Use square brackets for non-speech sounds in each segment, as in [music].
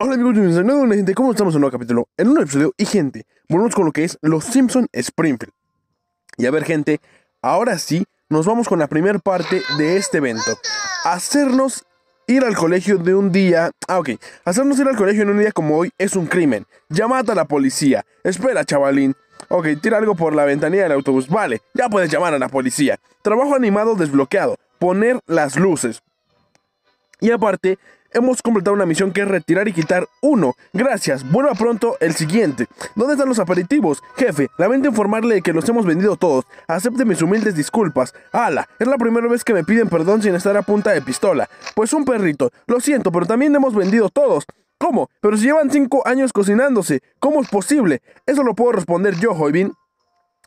Hola amigos, bienvenidos a gente, ¿cómo estamos en un nuevo capítulo? En un nuevo episodio y gente, volvemos con lo que es Los Simpson Springfield. Y a ver gente, ahora sí, nos vamos con la primera parte de este evento. Hacernos ir al colegio de un día... Ah, ok. Hacernos ir al colegio en un día como hoy es un crimen. Llamad a la policía. Espera, chavalín. Ok, tira algo por la ventanilla del autobús. Vale, ya puedes llamar a la policía. Trabajo animado desbloqueado. Poner las luces. Y aparte, hemos completado una misión que es retirar y quitar uno. Gracias, vuelva pronto el siguiente. ¿Dónde están los aperitivos? Jefe, lamento informarle de que los hemos vendido todos. Acepte mis humildes disculpas. Ala, es la primera vez que me piden perdón sin estar a punta de pistola. Pues un perrito, lo siento, pero también hemos vendido todos. ¿Cómo? Pero si llevan cinco años cocinándose, ¿cómo es posible? Eso lo puedo responder yo, Joybin.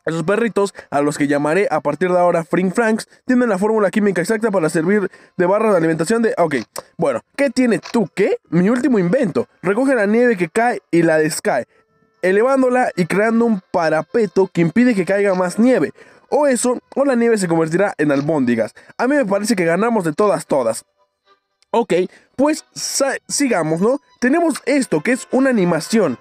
Esos perritos, a los que llamaré a partir de ahora Fring Franks, tienen la fórmula química exacta para servir de barra de alimentación de... Ok, bueno, ¿qué tiene tú qué? Mi último invento. Recoge la nieve que cae y la descae, elevándola y creando un parapeto que impide que caiga más nieve. O eso, o la nieve se convertirá en albóndigas. A mí me parece que ganamos de todas, todas. Ok, pues sigamos, ¿no? Tenemos esto, que es una animación.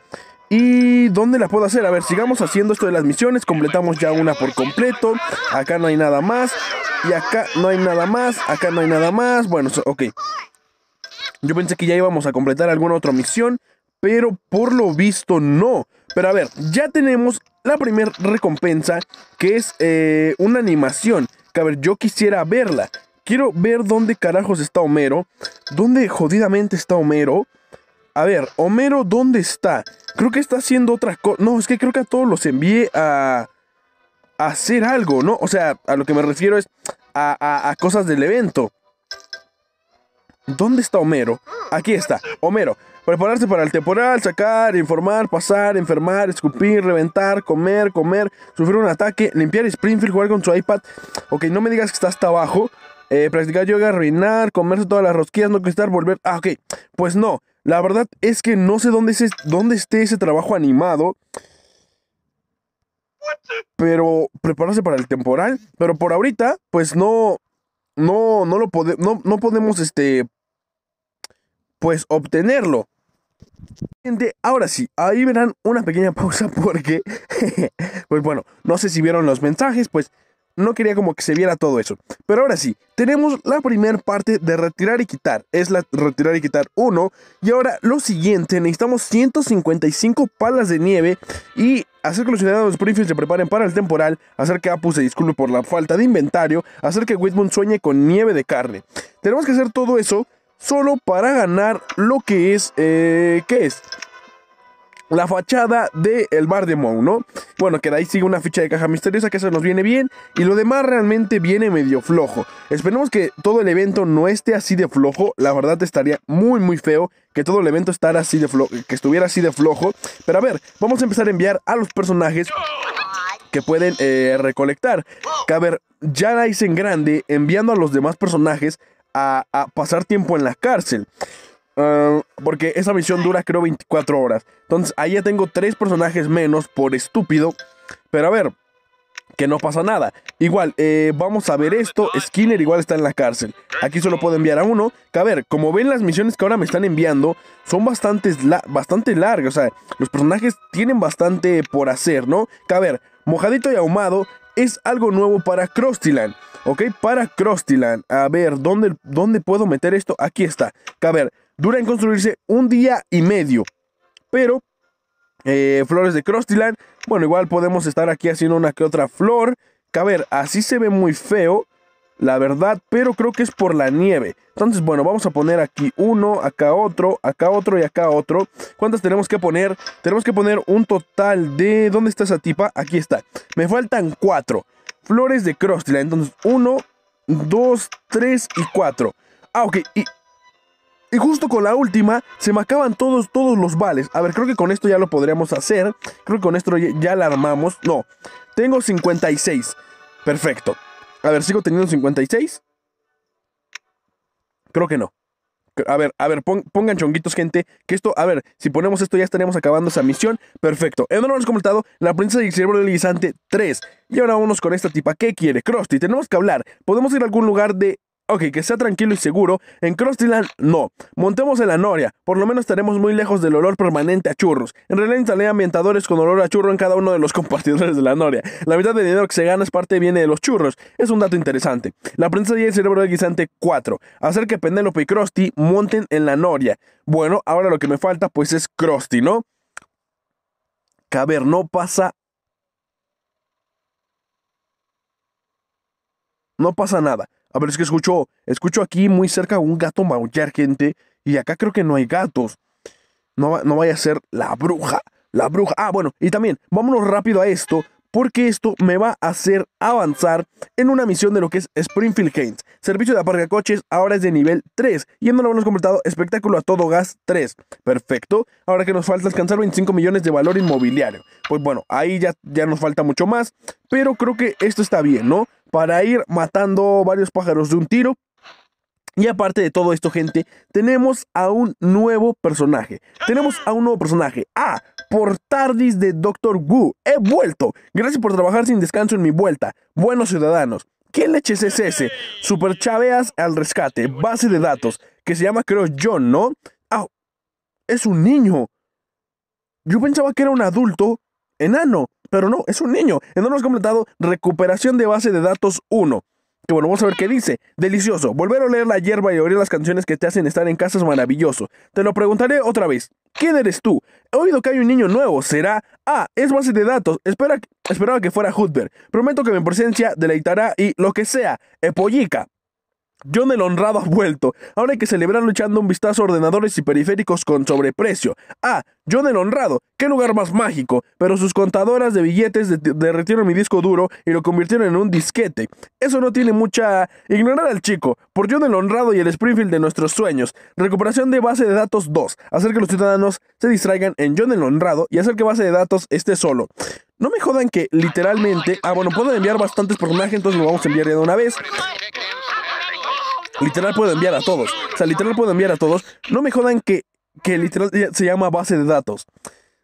¿Y dónde la puedo hacer? A ver, sigamos haciendo esto de las misiones. Completamos ya una por completo. Acá no hay nada más. Y acá no hay nada más. Acá no hay nada más. Bueno, ok. Yo pensé que ya íbamos a completar alguna otra misión. Pero por lo visto no. Pero a ver, ya tenemos la primera recompensa. Que es eh, una animación. Que a ver, yo quisiera verla. Quiero ver dónde carajos está Homero. ¿Dónde jodidamente está Homero? A ver, Homero, ¿dónde está? Creo que está haciendo otra cosa. No, es que creo que a todos los envié a, a hacer algo, ¿no? O sea, a lo que me refiero es a, a, cosas del evento. ¿Dónde está Homero? Aquí está, Homero. Prepararse para el temporal, sacar, informar, pasar, enfermar, escupir, reventar, comer, comer, sufrir un ataque, limpiar Springfield, jugar con su iPad. Ok, no me digas que está hasta abajo. Eh, practicar yoga, arruinar, comerse todas las rosquillas, no quitar, volver. Ah, ok. Pues no. La verdad es que no sé dónde, es, dónde esté ese trabajo animado. Pero prepararse para el temporal. Pero por ahorita, pues no. No, no lo podemos. No, no podemos este. Pues obtenerlo. Gente, ahora sí, ahí verán una pequeña pausa porque. [laughs] pues bueno, no sé si vieron los mensajes, pues no quería como que se viera todo eso. Pero ahora sí, tenemos la primera parte de retirar y quitar. Es la retirar y quitar 1. Y ahora lo siguiente, necesitamos 155 palas de nieve y hacer que los ciudadanos de se preparen para el temporal, hacer que Apu se disculpe por la falta de inventario, hacer que Whitman sueñe con nieve de carne. Tenemos que hacer todo eso solo para ganar lo que es... Eh, ¿Qué es? La fachada del el bar de Mou, ¿no? Bueno, que de ahí sigue una ficha de caja misteriosa que eso nos viene bien. Y lo demás realmente viene medio flojo. Esperemos que todo el evento no esté así de flojo. La verdad estaría muy, muy feo que todo el evento así de que estuviera así de flojo. Pero a ver, vamos a empezar a enviar a los personajes que pueden Que eh, a ver, ya la hice en grande enviando a los demás personajes a, pasar tiempo en la cárcel. Ah, porque esa misión dura creo 24 horas. Entonces ahí ya tengo tres personajes menos por estúpido. Pero a ver, que no pasa nada. Igual, eh, vamos a ver esto. Skinner igual está en la cárcel. Aquí solo puedo enviar a uno. Que a ver, como ven las misiones que ahora me están enviando son bastantes la bastante largas. O sea, los personajes tienen bastante por hacer, ¿no? Que a ver, mojadito y ahumado es algo nuevo para Crostiland. ¿Ok? Para Crostyland. A ver, ¿dónde, ¿dónde puedo meter esto? Aquí está. Que a ver, Dura en construirse un día y medio. Pero eh, flores de Crostiland. Bueno, igual podemos estar aquí haciendo una que otra flor. Que a ver, así se ve muy feo, la verdad, pero creo que es por la nieve. Entonces, bueno, vamos a poner aquí uno, acá otro, acá otro y acá otro. ¿Cuántas tenemos que poner? Tenemos que poner un total de... ¿Dónde está esa tipa? Aquí está. Me faltan cuatro. Flores de Crostiland. Entonces, uno, dos, tres y cuatro. Ah, ok. Y y justo con la última se me acaban todos, todos los vales. A ver, creo que con esto ya lo podríamos hacer. Creo que con esto ya la armamos. No, tengo 56. Perfecto. A ver, ¿sigo teniendo 56? Creo que no. A ver, a ver, pongan chonguitos, gente. Que esto, a ver, si ponemos esto ya estaremos acabando esa misión. Perfecto. Hemos completado la princesa de cerebro del guisante 3. Y ahora vámonos con esta tipa. ¿Qué quiere? Krusty, tenemos que hablar. ¿Podemos ir a algún lugar de Ok, que sea tranquilo y seguro. En Crossland, no. Montemos en la noria. Por lo menos estaremos muy lejos del olor permanente a churros. En realidad instalé ambientadores con olor a churro en cada uno de los [laughs] compartidores de la noria. La mitad del dinero que se gana es parte viene de los churros. Es un dato interesante. La prensa y el cerebro del guisante 4. Hacer que Penélope y Krusty monten en la noria. Bueno, ahora lo que me falta pues es Krusty, ¿no? Que a ver, no pasa... No pasa nada. A ver, es que escucho, escucho aquí muy cerca un gato maullar, gente. Y acá creo que no hay gatos. No, no vaya a ser la bruja. La bruja. Ah, bueno, y también, vámonos rápido a esto porque esto me va a hacer avanzar en una misión de lo que es Springfield Games. Servicio de coches, ahora es de nivel 3 y no lo hemos completado espectáculo a todo gas 3. Perfecto. Ahora que nos falta alcanzar 25 millones de valor inmobiliario. Pues bueno, ahí ya, ya nos falta mucho más, pero creo que esto está bien, ¿no? Para ir matando varios pájaros de un tiro. Y aparte de todo esto, gente, tenemos a un nuevo personaje. Tenemos a un nuevo personaje. Ah, por tardis de Doctor Wu. He vuelto. Gracias por trabajar sin descanso en mi vuelta. Buenos ciudadanos. ¿Qué leches es ese? Super Chaveas al rescate. Base de datos. Que se llama, creo, John, ¿no? Ah, es un niño. Yo pensaba que era un adulto enano. Pero no, es un niño. enano hemos completado recuperación de base de datos 1 que bueno, vamos a ver qué dice. Delicioso. Volver a leer la hierba y oír las canciones que te hacen estar en casa es maravilloso. Te lo preguntaré otra vez. ¿Quién eres tú? He oído que hay un niño nuevo. ¿Será? Ah, es base de datos. Espera, esperaba que fuera Hoodberg. Prometo que mi presencia deleitará y lo que sea. Epollica. John el Honrado ha vuelto. Ahora hay que celebrarlo echando un vistazo a ordenadores y periféricos con sobreprecio. Ah, John el Honrado, qué lugar más mágico. Pero sus contadoras de billetes Derretieron mi disco duro y lo convirtieron en un disquete. Eso no tiene mucha... Ignorar al chico, por John el Honrado y el Springfield de nuestros sueños. Recuperación de base de datos 2. Hacer que los ciudadanos se distraigan en John el Honrado y hacer que base de datos esté solo. No me jodan que literalmente... Ah, bueno, puedo enviar bastantes personajes, entonces lo vamos a enviar ya de una vez. Literal puedo enviar a todos. O sea, literal puedo enviar a todos. No me jodan que, que literal se llama base de datos.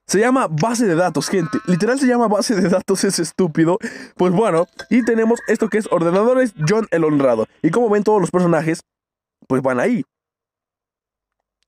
Se llama base de datos, gente. Literal se llama base de datos, [laughs] es estúpido. Pues bueno, y tenemos esto que es ordenadores John el Honrado. Y como ven todos los personajes, pues van ahí.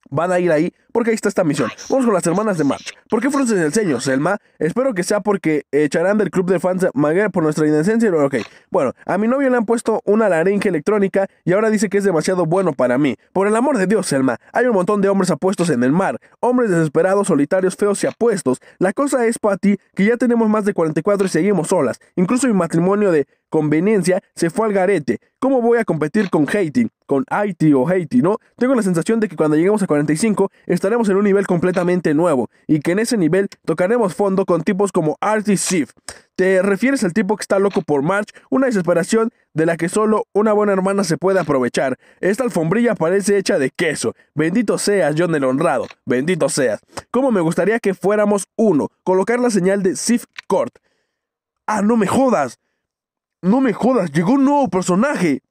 Van a ir ahí porque ahí está esta misión. Vamos con las hermanas de March. ¿Por qué fruncen el ceño, Selma? Espero que sea porque echarán del club de fans Maguire por nuestra inocencia. Ok, bueno, a mi novio le han puesto una laringe electrónica y ahora dice que es demasiado bueno para mí. Por el amor de Dios, Selma, hay un montón de hombres apuestos en el mar. Hombres desesperados, solitarios, feos y apuestos. La cosa es, Patty, que ya tenemos más de 44 y seguimos solas. Incluso mi matrimonio de conveniencia se fue al garete. ¿Cómo voy a competir con Haiti, con Haiti o Haiti, no? Tengo la sensación de que cuando lleguemos a 45 estaremos en un nivel completamente nuevo y que en ese nivel tocaremos fondo con tipos como Artie Sif ¿Te refieres al tipo que está loco por March? Una desesperación de la que solo una buena hermana se puede aprovechar. Esta alfombrilla parece hecha de queso. Bendito seas, John el Honrado. Bendito seas. ¿Cómo me gustaría que fuéramos uno? Colocar la señal de Sif Court. Ah, no me jodas. No me jodas, llegó un nuevo personaje.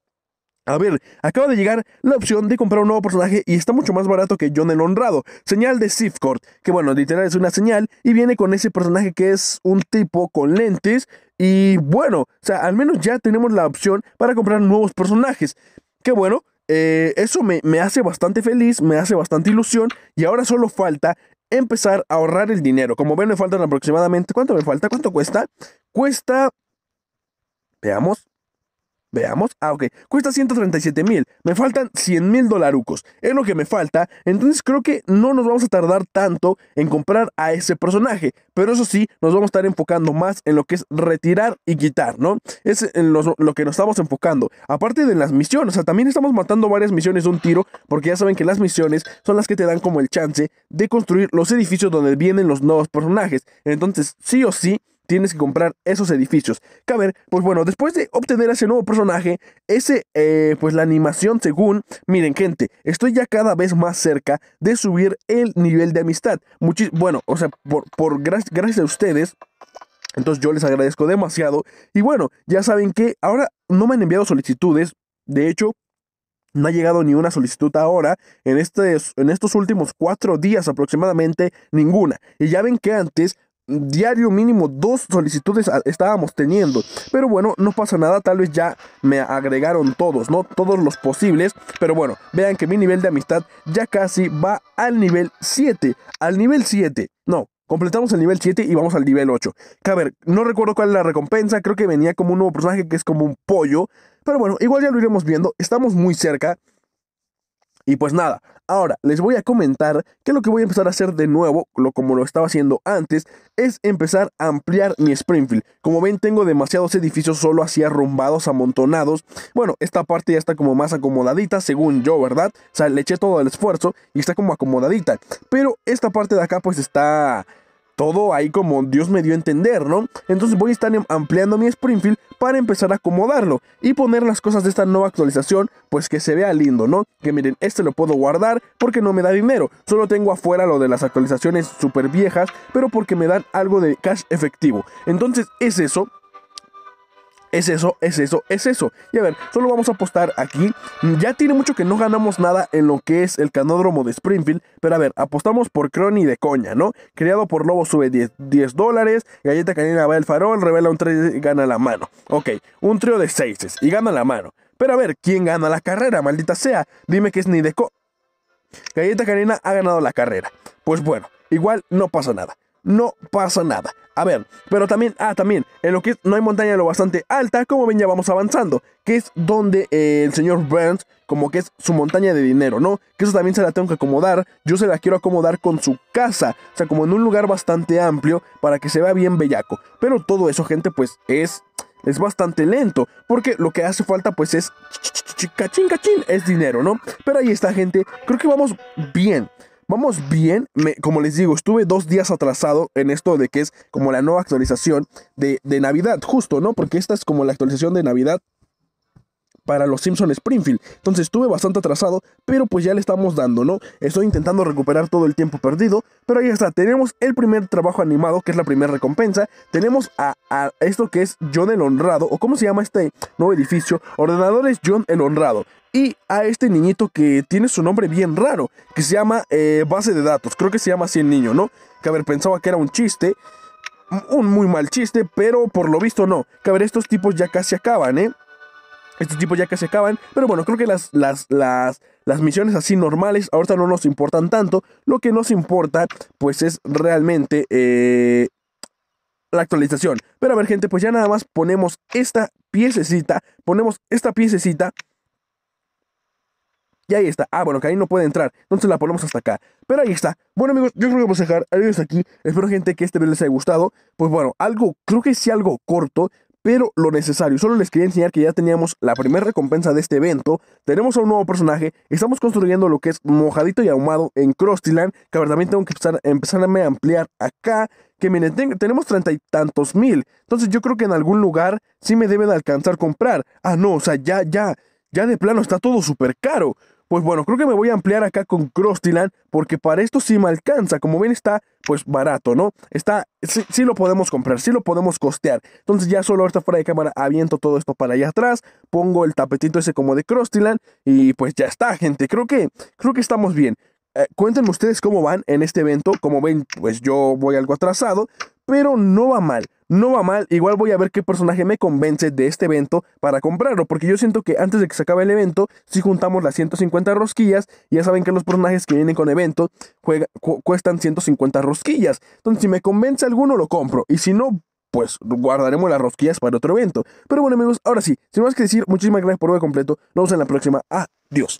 A ver, acaba de llegar la opción de comprar un nuevo personaje y está mucho más barato que John el Honrado. Señal de Sifcord, que bueno, literal es una señal y viene con ese personaje que es un tipo con lentes. Y bueno, o sea, al menos ya tenemos la opción para comprar nuevos personajes. Que bueno, eh, eso me, me hace bastante feliz, me hace bastante ilusión y ahora solo falta empezar a ahorrar el dinero. Como ven, me faltan aproximadamente, ¿cuánto me falta? ¿Cuánto cuesta? Cuesta Veamos. Veamos. Ah, ok. Cuesta 137 mil. Me faltan 100 mil dolarucos. Es lo que me falta. Entonces creo que no nos vamos a tardar tanto en comprar a ese personaje. Pero eso sí, nos vamos a estar enfocando más en lo que es retirar y quitar, ¿no? Es en lo, lo que nos estamos enfocando. Aparte de las misiones. O sea, también estamos matando varias misiones de un tiro. Porque ya saben que las misiones son las que te dan como el chance de construir los edificios donde vienen los nuevos personajes. Entonces, sí o sí, tienes que comprar esos edificios. ver... pues bueno, después de obtener a ese nuevo personaje, ese, eh, pues la animación según, miren gente, estoy ya cada vez más cerca de subir el nivel de amistad. Muchi bueno, o sea, por, por gracias a ustedes. Entonces yo les agradezco demasiado. Y bueno, ya saben que ahora no me han enviado solicitudes. De hecho, no ha llegado ni una solicitud ahora, en, este, en estos últimos cuatro días aproximadamente, ninguna. Y ya ven que antes diario mínimo dos solicitudes estábamos teniendo. Pero bueno, no pasa nada, tal vez ya me agregaron todos, ¿no? Todos los posibles. Pero bueno, vean que mi nivel de amistad ya casi va al nivel 7. Al nivel 7. No, Completamos el nivel 7 y vamos al nivel 8. Que a ver, no recuerdo cuál es la recompensa. Creo que venía como un nuevo personaje que es como un pollo. Pero bueno, igual ya lo iremos viendo. Estamos muy cerca. Y pues nada, Ahora, les voy a comentar que lo que voy a empezar a hacer de nuevo, lo, como lo estaba haciendo antes, es empezar a ampliar mi Springfield. Como ven, tengo demasiados edificios solo así arrumbados, amontonados. Bueno, esta parte ya está como más acomodadita, según yo, ¿verdad? O sea, le eché todo el esfuerzo y está como acomodadita. Pero esta parte de acá pues está todo ahí como Dios me dio a entender, ¿no? Entonces voy a estar em, ampliando mi Springfield para empezar a acomodarlo y poner las cosas de esta nueva actualización, pues que se vea lindo, ¿no? Que miren, este lo puedo guardar porque no me da dinero, solo tengo afuera lo de las actualizaciones súper viejas, pero porque me dan algo de cash efectivo. Entonces es eso, es eso, es eso, es eso. Y a ver, solo vamos a apostar aquí. Ya tiene mucho que no ganamos nada en lo que es el canódromo de Springfield. Pero a ver, apostamos por Crony de coña, ¿no? Creado por Lobo sube 10, dólares. Galleta canina va el farol. Revela un 3 y gana la mano. Ok, un trío de 6 y gana la mano. Pero a ver, ¿quién gana la carrera? Maldita sea. Dime que es ni de co. Galleta canina ha ganado la carrera. Pues bueno, igual no pasa nada no pasa nada. A ver, pero también, ah, también, en lo que es, no hay montaña lo bastante alta, como ven ya vamos avanzando, que es donde eh, el señor Burns, como que es su montaña de dinero, ¿no? Que eso también se la tengo que acomodar, yo se la quiero acomodar con su casa, o sea, como en un lugar bastante amplio, para que se vea bien bellaco. Pero todo eso, gente, pues es es bastante lento, porque lo que hace falta pues es cachín cachín es dinero, ¿no? Pero ahí está gente, creo que vamos bien. Vamos bien, como les digo, estuve dos días atrasado en esto de que es como la nueva actualización de, de Navidad, justo, ¿no? Porque esta es como la actualización de Navidad para los Simpson Springfield. Entonces estuve bastante atrasado, pero pues ya le estamos dando, ¿no? Estoy intentando recuperar todo el tiempo perdido, pero ahí está, tenemos el primer trabajo animado, que es la primera recompensa. Tenemos a, esto que es John el Honrado, o cómo se llama este nuevo edificio, ordenadores John el Honrado y a este niñito que tiene su nombre bien raro, que se llama eh, base de datos, creo que se llama así el niño, ¿no? Que haber pensaba que era un chiste, un muy mal chiste, pero por lo visto no. Que a ver, estos tipos ya casi acaban, ¿eh? Este tipo ya que se acaban. Pero bueno, creo que las, las, las, las misiones así normales ahorita no nos importan tanto. Lo que nos importa, pues es realmente eh, la actualización. Pero a ver, gente, pues ya nada más ponemos esta piececita. Ponemos esta piececita. Y ahí está. Ah, bueno, que ahí no puede entrar. Entonces la ponemos hasta acá. Pero ahí está. Bueno, amigos, yo creo que vamos a dejar ahí hasta aquí. Espero, gente, que este video les haya gustado. Pues bueno, algo, creo que sí algo corto pero lo necesario. Solo les quería enseñar que ya teníamos la primera recompensa de este evento. Tenemos a un nuevo personaje. Estamos construyendo lo que es mojadito y ahumado en Crostyland. Que ver, también tengo que empezar, a ampliar acá. Que miren, tenemos treinta y tantos mil. Entonces yo creo que en algún lugar sí me deben alcanzar comprar. Ah, no, o sea, ya, ya. Ya de plano está todo súper caro. Pues bueno, creo que me voy a ampliar acá con Crostyland. porque para esto sí me alcanza. Como ven, está pues barato, ¿no? Está, sí, lo podemos comprar, sí lo podemos costear. Entonces ya solo ahorita fuera de cámara aviento todo esto para allá atrás, pongo el tapetito ese como de Crostyland. y pues ya está, gente. Creo que, creo que estamos bien. Eh, cuéntenme ustedes cómo van en este evento. Como ven, pues yo voy algo atrasado pero no va mal. No va mal, igual voy a ver qué personaje me convence de este evento para comprarlo, porque yo siento que antes de que se acabe el evento, si juntamos las 150 rosquillas, ya saben que los personajes que vienen con evento cuestan 150 rosquillas. Entonces, si me convence alguno, lo compro, y si no, pues guardaremos las rosquillas para otro evento. Pero bueno amigos, ahora sí, sin más que decir, muchísimas gracias por ver completo, nos vemos en la próxima, adiós.